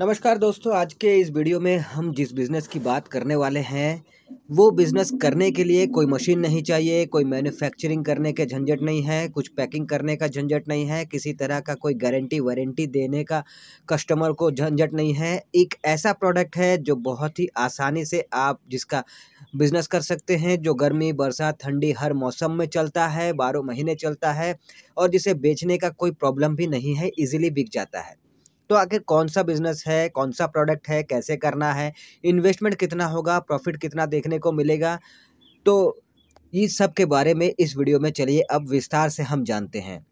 नमस्कार दोस्तों आज के इस वीडियो में हम जिस बिज़नेस की बात करने वाले हैं वो बिज़नेस करने के लिए कोई मशीन नहीं चाहिए कोई मैन्युफैक्चरिंग करने के झंझट नहीं है कुछ पैकिंग करने का झंझट नहीं है किसी तरह का कोई गारंटी वारंटी देने का कस्टमर को झंझट नहीं है एक ऐसा प्रोडक्ट है जो बहुत ही आसानी से आप जिसका बिज़नेस कर सकते हैं जो गर्मी बरसात ठंडी हर मौसम में चलता है बारह महीने चलता है और जिसे बेचने का कोई प्रॉब्लम भी नहीं है ईजिली बिक जाता है तो आखिर कौन सा बिजनेस है कौन सा प्रोडक्ट है कैसे करना है इन्वेस्टमेंट कितना होगा प्रॉफिट कितना देखने को मिलेगा तो ये सब के बारे में इस वीडियो में चलिए अब विस्तार से हम जानते हैं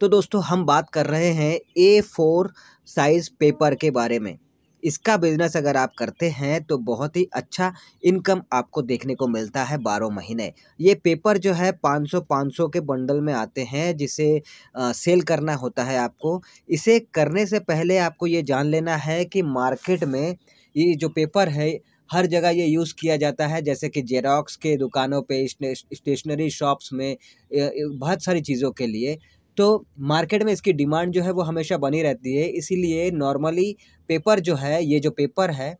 तो दोस्तों हम बात कर रहे हैं ए फोर साइज़ पेपर के बारे में इसका बिजनेस अगर आप करते हैं तो बहुत ही अच्छा इनकम आपको देखने को मिलता है बारह महीने ये पेपर जो है 500 500 के बंडल में आते हैं जिसे आ, सेल करना होता है आपको इसे करने से पहले आपको ये जान लेना है कि मार्केट में ये जो पेपर है हर जगह ये यूज़ किया जाता है जैसे कि जेरोक्स के दुकानों पे स्टेशनरी शॉप्स में बहुत सारी चीज़ों के लिए तो मार्केट में इसकी डिमांड जो है वो हमेशा बनी रहती है इसीलिए नॉर्मली पेपर जो है ये जो पेपर है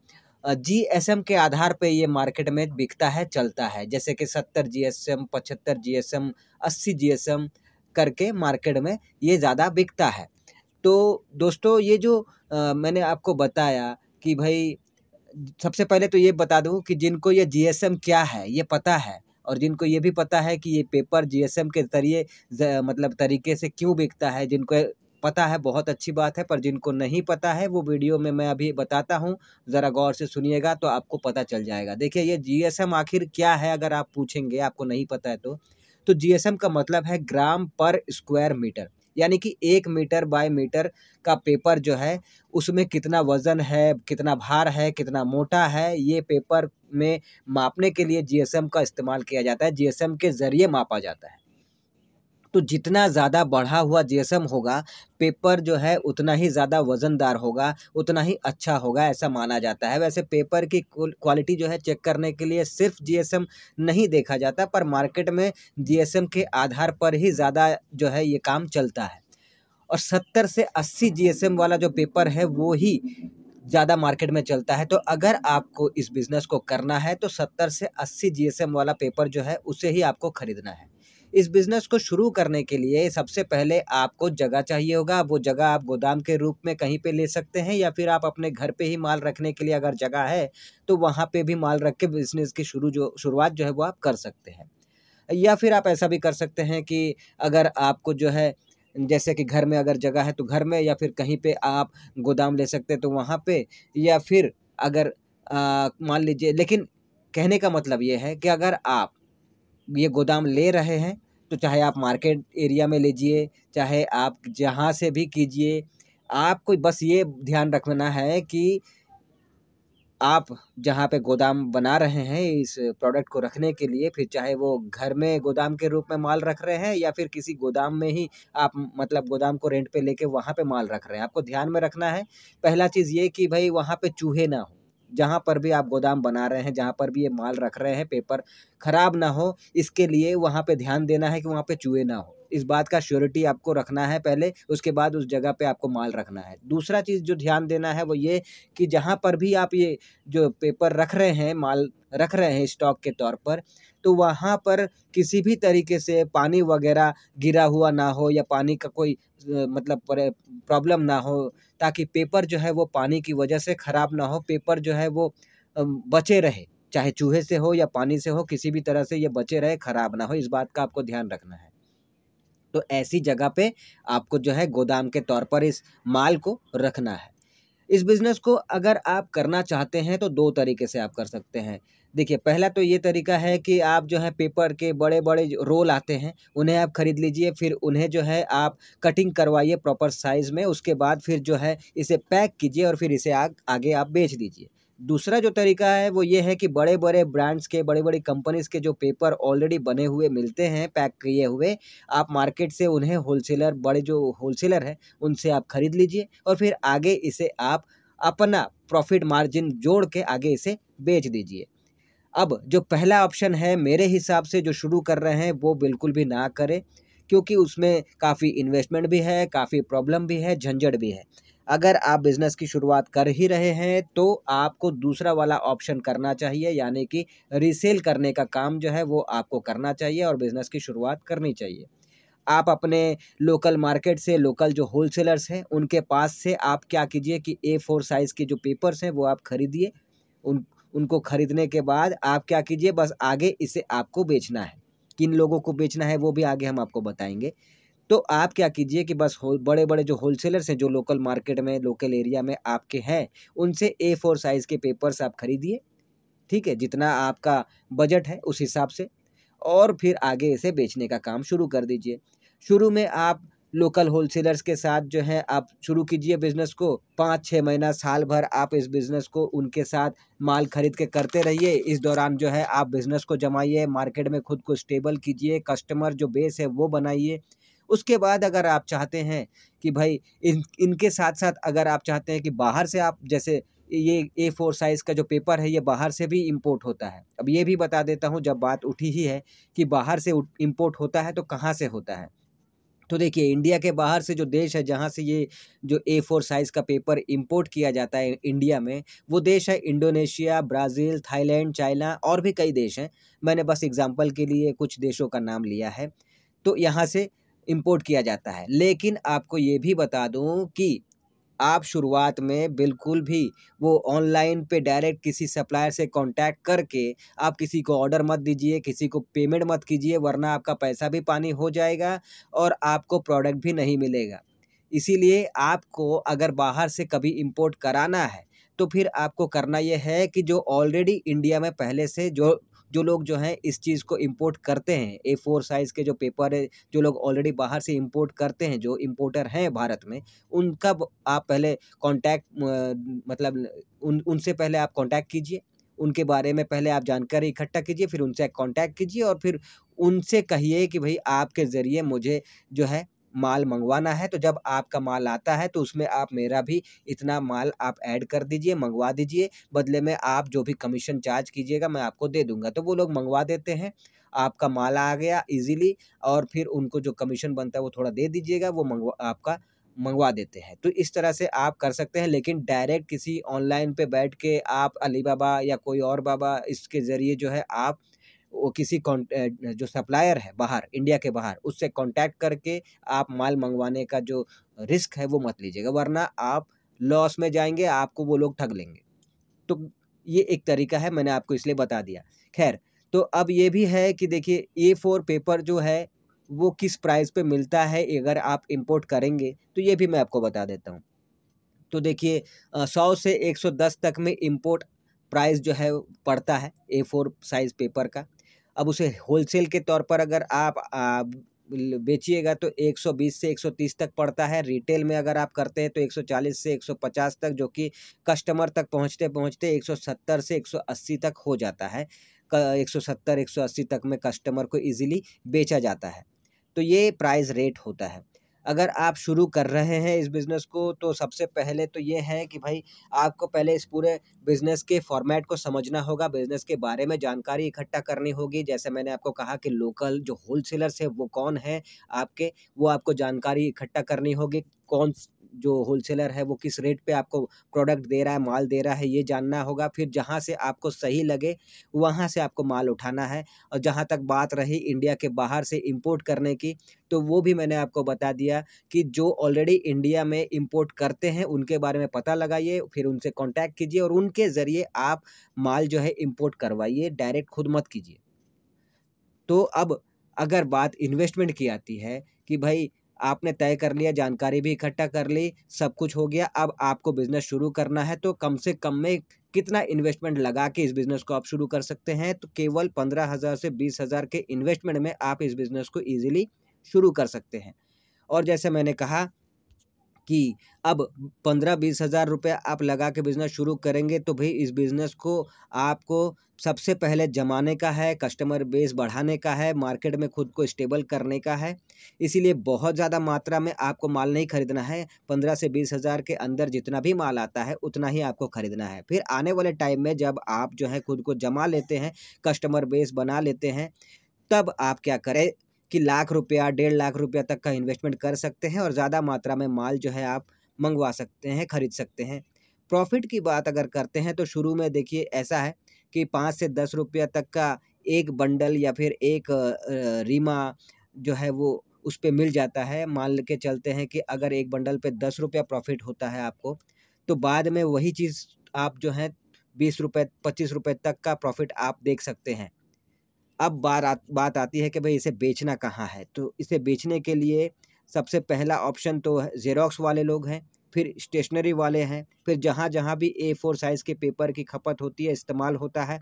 जी एस एम के आधार पे ये मार्केट में बिकता है चलता है जैसे कि सत्तर जी एस एम पचहत्तर जी एस एम अस्सी जी एस एम करके मार्केट में ये ज़्यादा बिकता है तो दोस्तों ये जो आ, मैंने आपको बताया कि भाई सबसे पहले तो ये बता दूँ कि जिनको ये जी एस एम क्या है ये पता है और जिनको ये भी पता है कि ये पेपर जीएसएम के जरिए मतलब तरीके से क्यों बिकता है जिनको पता है बहुत अच्छी बात है पर जिनको नहीं पता है वो वीडियो में मैं अभी बताता हूँ ज़रा गौर से सुनिएगा तो आपको पता चल जाएगा देखिए ये जी आखिर क्या है अगर आप पूछेंगे आपको नहीं पता है तो तो जीएसएम का मतलब है ग्राम पर स्क्वायर मीटर यानी कि एक मीटर बाय मीटर का पेपर जो है उसमें कितना वज़न है कितना भार है कितना मोटा है ये पेपर में मापने के लिए जीएसएम का इस्तेमाल किया जाता है जीएसएम के ज़रिए मापा जाता है तो जितना ज़्यादा बढ़ा हुआ जिसम होगा पेपर जो है उतना ही ज़्यादा वज़नदार होगा उतना ही अच्छा होगा ऐसा माना जाता है वैसे पेपर की क्वालिटी जो है चेक करने के लिए सिर्फ जीएसएम नहीं देखा जाता पर मार्केट में जीएसएम के आधार पर ही ज़्यादा जो है ये काम चलता है और सत्तर से अस्सी जी वाला जो पेपर है वो ही ज़्यादा मार्केट में चलता है तो अगर आपको इस बिज़नेस को करना है तो सत्तर से अस्सी जीएसएम वाला पेपर जो है उसे ही आपको ख़रीदना है इस बिज़नेस को शुरू करने के लिए सबसे पहले आपको जगह चाहिए होगा वो जगह आप गोदाम के रूप में कहीं पे ले सकते हैं या फिर आप अपने घर पे ही माल रखने के लिए अगर जगह है तो वहाँ पे भी माल रख के बिज़नेस की शुरू जो शुरुआत जो है वो आप कर सकते हैं या फिर आप ऐसा भी कर सकते हैं कि अगर आपको जो है जैसे कि घर में अगर जगह है तो घर में या फिर कहीं पर आप गोदाम ले सकते हैं तो वहाँ पर या फिर अगर मान लीजिए लेकिन कहने का मतलब ये है कि अगर आप ये गोदाम ले रहे हैं तो चाहे आप मार्केट एरिया में लीजिए चाहे आप जहाँ से भी कीजिए आपको बस ये ध्यान रखना है कि आप जहाँ पे गोदाम बना रहे हैं इस प्रोडक्ट को रखने के लिए फिर चाहे वो घर में गोदाम के रूप में माल रख रहे हैं या फिर किसी गोदाम में ही आप मतलब गोदाम को रेंट पे लेके वहाँ पे माल रख रहे हैं आपको ध्यान में रखना है पहला चीज़ ये कि भाई वहाँ पे चूहे ना हों जहाँ पर भी आप गोदाम बना रहे हैं जहाँ पर भी ये माल रख रहे हैं पेपर ख़राब ना हो इसके लिए वहाँ पे ध्यान देना है कि वहाँ पे चूहे ना हो इस बात का श्योरिटी आपको रखना है पहले उसके बाद उस जगह पे आपको माल रखना है दूसरा चीज़ जो ध्यान देना है वो ये कि जहाँ पर भी आप ये जो पेपर रख रहे हैं माल रख रहे हैं स्टॉक के तौर पर तो वहाँ पर किसी भी तरीके से पानी वगैरह गिरा हुआ ना हो या पानी का कोई मतलब प्रॉब्लम ना हो ताकि पेपर जो है वो पानी की वजह से ख़राब ना हो पेपर जो है वो बचे रहे चाहे चूहे से हो या पानी से हो किसी भी तरह से ये बचे रहे ख़राब ना हो इस बात का आपको ध्यान रखना है तो ऐसी जगह पे आपको जो है गोदाम के तौर पर इस माल को रखना है इस बिज़नेस को अगर आप करना चाहते हैं तो दो तरीके से आप कर सकते हैं देखिए पहला तो ये तरीका है कि आप जो है पेपर के बड़े बड़े रोल आते हैं उन्हें आप ख़रीद लीजिए फिर उन्हें जो है आप कटिंग करवाइए प्रॉपर साइज़ में उसके बाद फिर जो है इसे पैक कीजिए और फिर इसे आग आगे आप बेच दीजिए दूसरा जो तरीका है वो ये है कि बड़े बड़े ब्रांड्स के बड़े बड़ी कंपनीज़ के जो पेपर ऑलरेडी बने हुए मिलते हैं पैक किए हुए आप मार्केट से उन्हें होलसेलर बड़े जो होलसेलर हैं उनसे आप ख़रीद लीजिए और फिर आगे इसे आप अपना प्रॉफिट मार्जिन जोड़ के आगे इसे बेच दीजिए अब जो पहला ऑप्शन है मेरे हिसाब से जो शुरू कर रहे हैं वो बिल्कुल भी ना करें क्योंकि उसमें काफ़ी इन्वेस्टमेंट भी है काफ़ी प्रॉब्लम भी है झंझट भी है अगर आप बिज़नेस की शुरुआत कर ही रहे हैं तो आपको दूसरा वाला ऑप्शन करना चाहिए यानी कि रीसेल करने का काम जो है वो आपको करना चाहिए और बिज़नेस की शुरुआत करनी चाहिए आप अपने लोकल मार्केट से लोकल जो होल सेलर्स हैं उनके पास से आप क्या कीजिए कि ए फोर साइज़ के जो पेपर्स हैं वो आप ख़रीदिए उन उनको ख़रीदने के बाद आप क्या कीजिए बस आगे इसे आपको बेचना है किन लोगों को बेचना है वो भी आगे हम आपको बताएंगे तो आप क्या कीजिए कि बस हो बड़े बड़े जो होलसेलर्स हैं जो लोकल मार्केट में लोकल एरिया में आपके हैं उनसे ए फोर साइज़ के पेपर्स आप खरीदिए ठीक है जितना आपका बजट है उस हिसाब से और फिर आगे इसे बेचने का काम शुरू कर दीजिए शुरू में आप लोकल होलसेलर्स के साथ जो है आप शुरू कीजिए बिज़नेस को पाँच छः महीना साल भर आप इस बिज़नेस को उनके साथ माल खरीद के करते रहिए इस दौरान जो है आप बिज़नेस को जमाइए मार्केट में खुद को स्टेबल कीजिए कस्टमर जो बेस है वो बनाइए उसके बाद अगर आप चाहते हैं कि भाई इन इनके साथ साथ अगर आप चाहते हैं कि बाहर से आप जैसे ये ए फोर साइज़ का जो पेपर है ये बाहर से भी इम्पोर्ट होता है अब ये भी बता देता हूँ जब बात उठी ही है कि बाहर से इम्पोर्ट होता है तो कहाँ से होता है तो देखिए इंडिया के बाहर से जो देश है जहाँ से ये जो ए फोर साइज़ का पेपर इम्पोर्ट किया जाता है इंडिया में वो देश है इंडोनेशिया ब्राज़ील थाईलैंड चाइना और भी कई देश हैं मैंने बस एग्ज़ाम्पल के लिए कुछ देशों का नाम लिया है तो यहाँ से इम्पोर्ट किया जाता है लेकिन आपको ये भी बता दूँ कि आप शुरुआत में बिल्कुल भी वो ऑनलाइन पे डायरेक्ट किसी सप्लायर से कांटेक्ट करके आप किसी को ऑर्डर मत दीजिए किसी को पेमेंट मत कीजिए वरना आपका पैसा भी पानी हो जाएगा और आपको प्रोडक्ट भी नहीं मिलेगा इसीलिए आपको अगर बाहर से कभी इंपोर्ट कराना है तो फिर आपको करना यह है कि जो ऑलरेडी इंडिया में पहले से जो जो लोग जो हैं इस चीज़ को इम्पोर्ट करते हैं ए फोर साइज़ के जो पेपर है जो लोग ऑलरेडी बाहर से इम्पोर्ट करते हैं जो इम्पोर्टर हैं भारत में उनका आप पहले कॉन्टैक्ट मतलब उन उनसे पहले आप कॉन्टैक्ट कीजिए उनके बारे में पहले आप जानकारी इकट्ठा कीजिए फिर उनसे कॉन्टैक्ट कीजिए और फिर उनसे कहिए कि भाई आपके ज़रिए मुझे जो है माल मंगवाना है तो जब आपका माल आता है तो उसमें आप मेरा भी इतना माल आप ऐड कर दीजिए मंगवा दीजिए बदले में आप जो भी कमीशन चार्ज कीजिएगा मैं आपको दे दूंगा तो वो लोग मंगवा देते हैं आपका माल आ गया इजीली और फिर उनको जो कमीशन बनता है वो थोड़ा दे दीजिएगा वो मंगवा आपका मंगवा देते हैं तो इस तरह से आप कर सकते हैं लेकिन डायरेक्ट किसी ऑनलाइन पे बैठ के आप अली बाबा या कोई और बाबा इसके ज़रिए जो है आप वो किसी जो सप्लायर है बाहर इंडिया के बाहर उससे कांटेक्ट करके आप माल मंगवाने का जो रिस्क है वो मत लीजिएगा वरना आप लॉस में जाएंगे आपको वो लोग ठग लेंगे तो ये एक तरीका है मैंने आपको इसलिए बता दिया खैर तो अब ये भी है कि देखिए ए फोर पेपर जो है वो किस प्राइस पे मिलता है अगर आप इंपोर्ट करेंगे तो ये भी मैं आपको बता देता हूँ तो देखिए सौ से एक सौ दस तक में इंपोर्ट प्राइस जो है पड़ता है ए फोर साइज़ पेपर का अब उसे होलसेल के तौर पर अगर आप आ, बेचिएगा तो 120 से 130 तक पड़ता है रिटेल में अगर आप करते हैं तो 140 से 150 तक जो कि कस्टमर तक पहुंचते पहुंचते 170 से 180 तक हो जाता है 170 180 तक में कस्टमर को इजीली बेचा जाता है तो ये प्राइस रेट होता है अगर आप शुरू कर रहे हैं इस बिज़नेस को तो सबसे पहले तो ये है कि भाई आपको पहले इस पूरे बिज़नेस के फॉर्मेट को समझना होगा बिज़नेस के बारे में जानकारी इकट्ठा करनी होगी जैसे मैंने आपको कहा कि लोकल जो होलसेलर्स है वो कौन है आपके वो आपको जानकारी इकट्ठा करनी होगी कौन जो होलसेलर है वो किस रेट पे आपको प्रोडक्ट दे रहा है माल दे रहा है ये जानना होगा फिर जहाँ से आपको सही लगे वहाँ से आपको माल उठाना है और जहाँ तक बात रही इंडिया के बाहर से इम्पोर्ट करने की तो वो भी मैंने आपको बता दिया कि जो ऑलरेडी इंडिया में इम्पोर्ट करते हैं उनके बारे में पता लगाइए फिर उनसे कॉन्टैक्ट कीजिए और उनके ज़रिए आप माल जो है इम्पोर्ट करवाइए डायरेक्ट खुद मत कीजिए तो अब अगर बात इन्वेस्टमेंट की आती है कि भाई आपने तय कर लिया जानकारी भी इकट्ठा कर ली सब कुछ हो गया अब आपको बिज़नेस शुरू करना है तो कम से कम में कितना इन्वेस्टमेंट लगा के इस बिज़नेस को आप शुरू कर सकते हैं तो केवल पंद्रह हज़ार से बीस हज़ार के इन्वेस्टमेंट में आप इस बिज़नेस को ईजिली शुरू कर सकते हैं और जैसे मैंने कहा कि अब पंद्रह बीस हज़ार रुपये आप लगा के बिज़नेस शुरू करेंगे तो भाई इस बिज़नेस को आपको सबसे पहले जमाने का है कस्टमर बेस बढ़ाने का है मार्केट में खुद को स्टेबल करने का है इसीलिए बहुत ज़्यादा मात्रा में आपको माल नहीं खरीदना है पंद्रह से बीस हज़ार के अंदर जितना भी माल आता है उतना ही आपको ख़रीदना है फिर आने वाले टाइम में जब आप जो है खुद को जमा लेते हैं कस्टमर बेस बना लेते हैं तब आप क्या करें कि लाख रुपया डेढ़ लाख रुपया तक का इन्वेस्टमेंट कर सकते हैं और ज़्यादा मात्रा में माल जो है आप मंगवा सकते हैं ख़रीद सकते हैं प्रॉफिट की बात अगर करते हैं तो शुरू में देखिए ऐसा है कि पाँच से दस रुपया तक का एक बंडल या फिर एक रीमा जो है वो उस पर मिल जाता है मान के चलते हैं कि अगर एक बंडल पे दस रुपया प्रॉफिट होता है आपको तो बाद में वही चीज़ आप जो है बीस रुपये पच्चीस रुपये तक का प्रॉफिट आप देख सकते हैं अब बार आ, बात आती है कि भाई इसे बेचना कहाँ है तो इसे बेचने के लिए सबसे पहला ऑप्शन तो जेरोक्स वाले लोग हैं फिर स्टेशनरी वाले हैं फिर जहाँ जहाँ भी ए फोर साइज़ के पेपर की खपत होती है इस्तेमाल होता है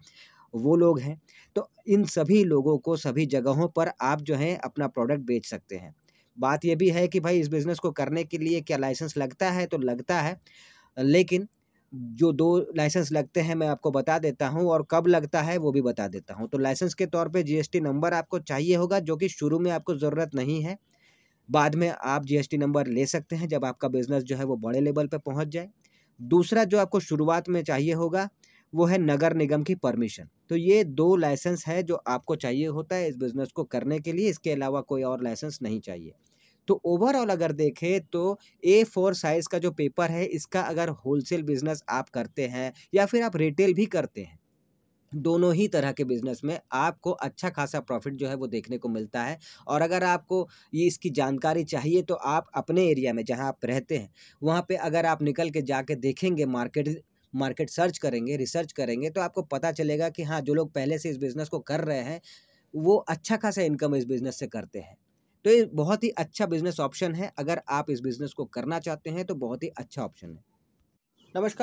वो लोग हैं तो इन सभी लोगों को सभी जगहों पर आप जो है अपना प्रोडक्ट बेच सकते हैं बात यह भी है कि भाई इस बिज़नेस को करने के लिए क्या लाइसेंस लगता है तो लगता है लेकिन जो दो लाइसेंस लगते हैं मैं आपको बता देता हूं और कब लगता है वो भी बता देता हूं तो लाइसेंस के तौर पे जीएसटी नंबर आपको चाहिए होगा जो कि शुरू में आपको ज़रूरत नहीं है बाद में आप जीएसटी नंबर ले सकते हैं जब आपका बिज़नेस जो है वो बड़े लेवल पर पहुँच जाए दूसरा जो आपको शुरुआत में चाहिए होगा वो है नगर निगम की परमिशन तो ये दो लाइसेंस है जो आपको चाहिए होता है इस बिज़नेस को करने के लिए इसके अलावा कोई और लाइसेंस नहीं चाहिए तो ओवरऑल अगर देखें तो ए फोर साइज़ का जो पेपर है इसका अगर होलसेल बिज़नेस आप करते हैं या फिर आप रिटेल भी करते हैं दोनों ही तरह के बिज़नेस में आपको अच्छा खासा प्रॉफिट जो है वो देखने को मिलता है और अगर आपको ये इसकी जानकारी चाहिए तो आप अपने एरिया में जहाँ आप रहते हैं वहाँ पे अगर आप निकल के जाके देखेंगे मार्केट मार्केट सर्च करेंगे रिसर्च करेंगे तो आपको पता चलेगा कि हाँ जो लोग पहले से इस बिज़नेस को कर रहे हैं वो अच्छा खासा इनकम इस बिज़नेस से करते हैं तो ये बहुत ही अच्छा बिजनेस ऑप्शन है अगर आप इस बिजनेस को करना चाहते हैं तो बहुत ही अच्छा ऑप्शन है नमस्कार